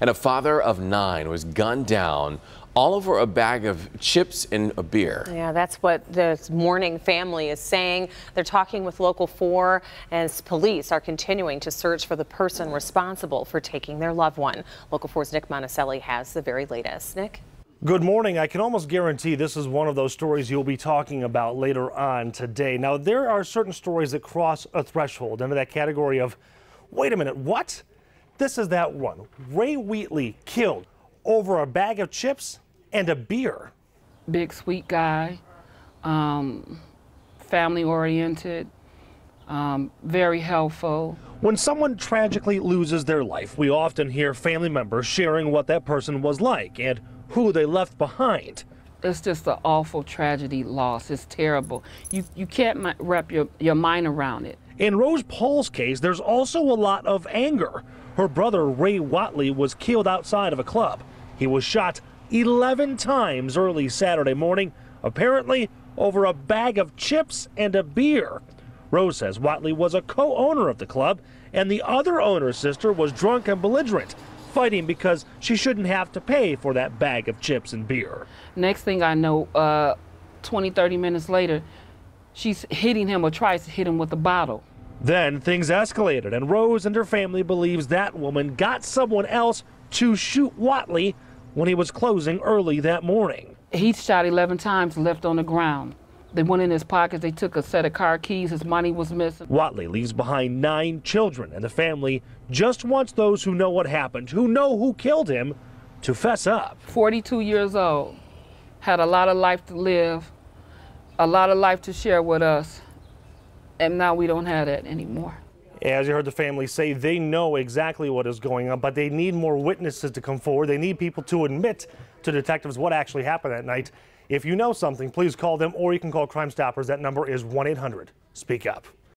And a father of nine was gunned down all over a bag of chips and a beer. Yeah, that's what this mourning family is saying. They're talking with Local 4 as police are continuing to search for the person responsible for taking their loved one. Local four's Nick Monticelli has the very latest. Nick? Good morning. I can almost guarantee this is one of those stories you'll be talking about later on today. Now, there are certain stories that cross a threshold under that category of, wait a minute, what? This is that one. Ray Wheatley killed over a bag of chips and a beer. Big, sweet guy, um, family oriented, um, very helpful. When someone tragically loses their life, we often hear family members sharing what that person was like and who they left behind. It's just an awful tragedy loss. It's terrible. You, you can't wrap your, your mind around it. In Rose Paul's case, there's also a lot of anger her brother Ray Watley was killed outside of a club. He was shot 11 times early Saturday morning, apparently over a bag of chips and a beer. Rose says Watley was a co owner of the club, and the other owner's sister was drunk and belligerent, fighting because she shouldn't have to pay for that bag of chips and beer. Next thing I know, uh, 20, 30 minutes later, she's hitting him or tries to hit him with a bottle. Then things escalated, and Rose and her family believes that woman got someone else to shoot Watley when he was closing early that morning. He shot 11 times, left on the ground. They went in his pockets. They took a set of car keys. His money was missing. Watley leaves behind nine children, and the family just wants those who know what happened, who know who killed him, to fess up. 42 years old, had a lot of life to live, a lot of life to share with us and now we don't have that anymore. As you heard the family say, they know exactly what is going on, but they need more witnesses to come forward. They need people to admit to detectives what actually happened that night. If you know something, please call them or you can call Crime Stoppers. That number is 1 800 Speak Up.